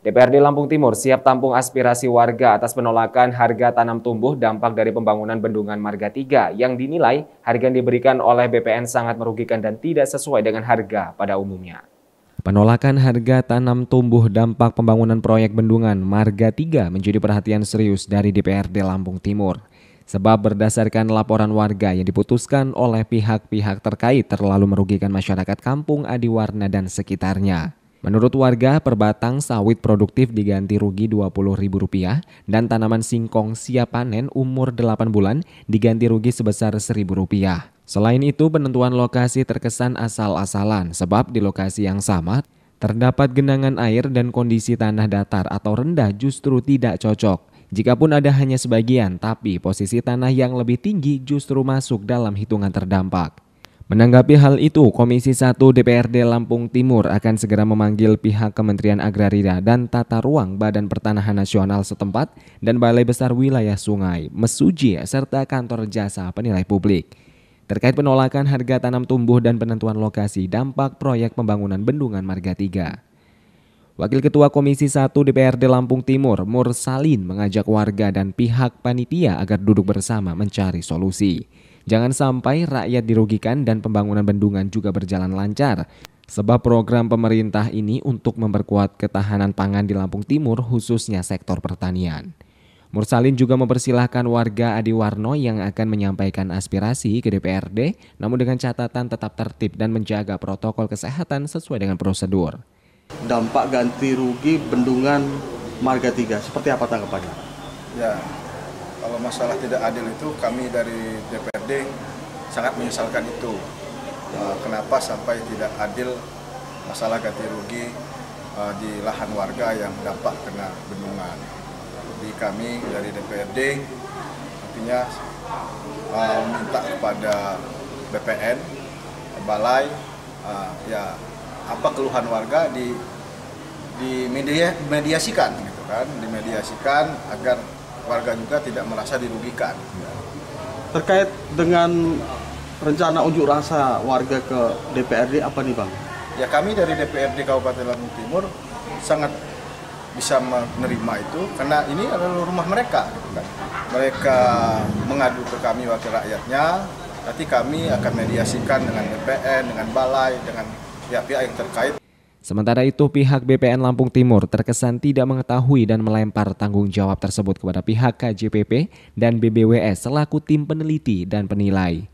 DPRD Lampung Timur siap tampung aspirasi warga atas penolakan harga tanam tumbuh dampak dari pembangunan Bendungan Marga 3 yang dinilai harga yang diberikan oleh BPN sangat merugikan dan tidak sesuai dengan harga pada umumnya. Penolakan harga tanam tumbuh dampak pembangunan proyek Bendungan Marga 3 menjadi perhatian serius dari DPRD Lampung Timur. Sebab berdasarkan laporan warga yang diputuskan oleh pihak-pihak terkait terlalu merugikan masyarakat kampung Adiwarna dan sekitarnya. Menurut warga, perbatang sawit produktif diganti rugi Rp20.000 dan tanaman singkong siap panen umur 8 bulan diganti rugi sebesar Rp1.000. Selain itu, penentuan lokasi terkesan asal-asalan sebab di lokasi yang sama terdapat genangan air dan kondisi tanah datar atau rendah justru tidak cocok. Jikapun ada hanya sebagian, tapi posisi tanah yang lebih tinggi justru masuk dalam hitungan terdampak. Menanggapi hal itu, Komisi 1 DPRD Lampung Timur akan segera memanggil pihak Kementerian Agraria dan Tata Ruang Badan Pertanahan Nasional setempat dan Balai Besar Wilayah Sungai, Mesuji, serta Kantor Jasa Penilai Publik. Terkait penolakan harga tanam tumbuh dan penentuan lokasi dampak proyek pembangunan Bendungan Marga 3. Wakil Ketua Komisi 1 DPRD Lampung Timur, Mursalin, mengajak warga dan pihak panitia agar duduk bersama mencari solusi. Jangan sampai rakyat dirugikan dan pembangunan bendungan juga berjalan lancar. Sebab program pemerintah ini untuk memperkuat ketahanan pangan di Lampung Timur khususnya sektor pertanian. Mursalin juga mempersilahkan warga Adiwarno yang akan menyampaikan aspirasi ke DPRD namun dengan catatan tetap tertib dan menjaga protokol kesehatan sesuai dengan prosedur. Dampak ganti rugi bendungan Marga 3, seperti apa tanggapannya? Ya, kalau masalah tidak adil itu kami dari DPRD sangat menyesalkan itu. Eh, kenapa sampai tidak adil masalah ganti rugi eh, di lahan warga yang dampak kena bendungan. Di kami dari DPRD artinya eh, minta kepada BPN, Balai, ya apa keluhan warga di dimediasikan gitu kan, dimediasikan agar warga juga tidak merasa dirugikan. Terkait dengan rencana unjuk rasa warga ke DPRD apa nih Bang? Ya kami dari DPRD Kabupaten Lampung Timur sangat bisa menerima itu karena ini adalah rumah mereka. Mereka mengadu ke kami wakil rakyatnya, nanti kami akan mediasikan dengan BPN, dengan balai, dengan pihak-pihak yang terkait Sementara itu pihak BPN Lampung Timur terkesan tidak mengetahui dan melempar tanggung jawab tersebut kepada pihak KJPP dan BBWS selaku tim peneliti dan penilai.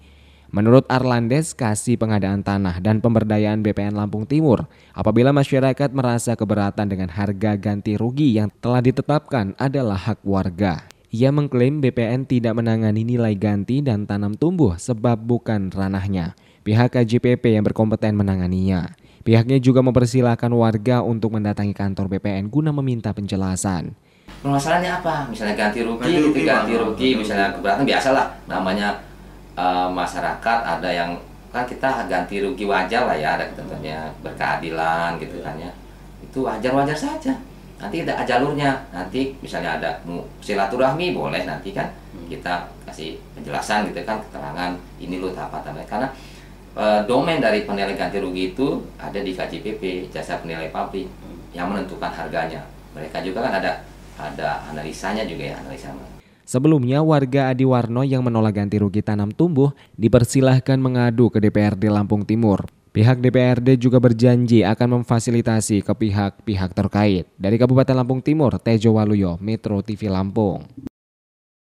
Menurut Arlandes, kasih pengadaan tanah dan pemberdayaan BPN Lampung Timur apabila masyarakat merasa keberatan dengan harga ganti rugi yang telah ditetapkan adalah hak warga. Ia mengklaim BPN tidak menangani nilai ganti dan tanam tumbuh sebab bukan ranahnya. Pihak KJPP yang berkompeten menanganinya. Pihaknya juga mempersilahkan warga untuk mendatangi kantor BPN guna meminta penjelasan. Permasalahannya apa? Misalnya ganti rugi, ganti gitu, rugi, ganti rugi misalnya keberatan biasalah namanya uh, masyarakat ada yang kan kita ganti rugi wajar lah ya ada ketentuannya berkeadilan gitu kan ya itu wajar-wajar saja nanti ada jalurnya nanti misalnya ada silaturahmi boleh nanti kan hmm. kita kasih penjelasan gitu kan keterangan ini lo tahapnya karena uh, domain dari penilai ganti rugi itu ada di KJPP jasa penilai pabrik yang menentukan harganya mereka juga kan ada ada analisanya juga ya analisa Sebelumnya, warga Adi Warno yang menolak ganti rugi tanam tumbuh dipersilahkan mengadu ke DPRD Lampung Timur. Pihak DPRD juga berjanji akan memfasilitasi ke pihak-pihak terkait. Dari Kabupaten Lampung Timur, Tejo Waluyo, Metro TV Lampung.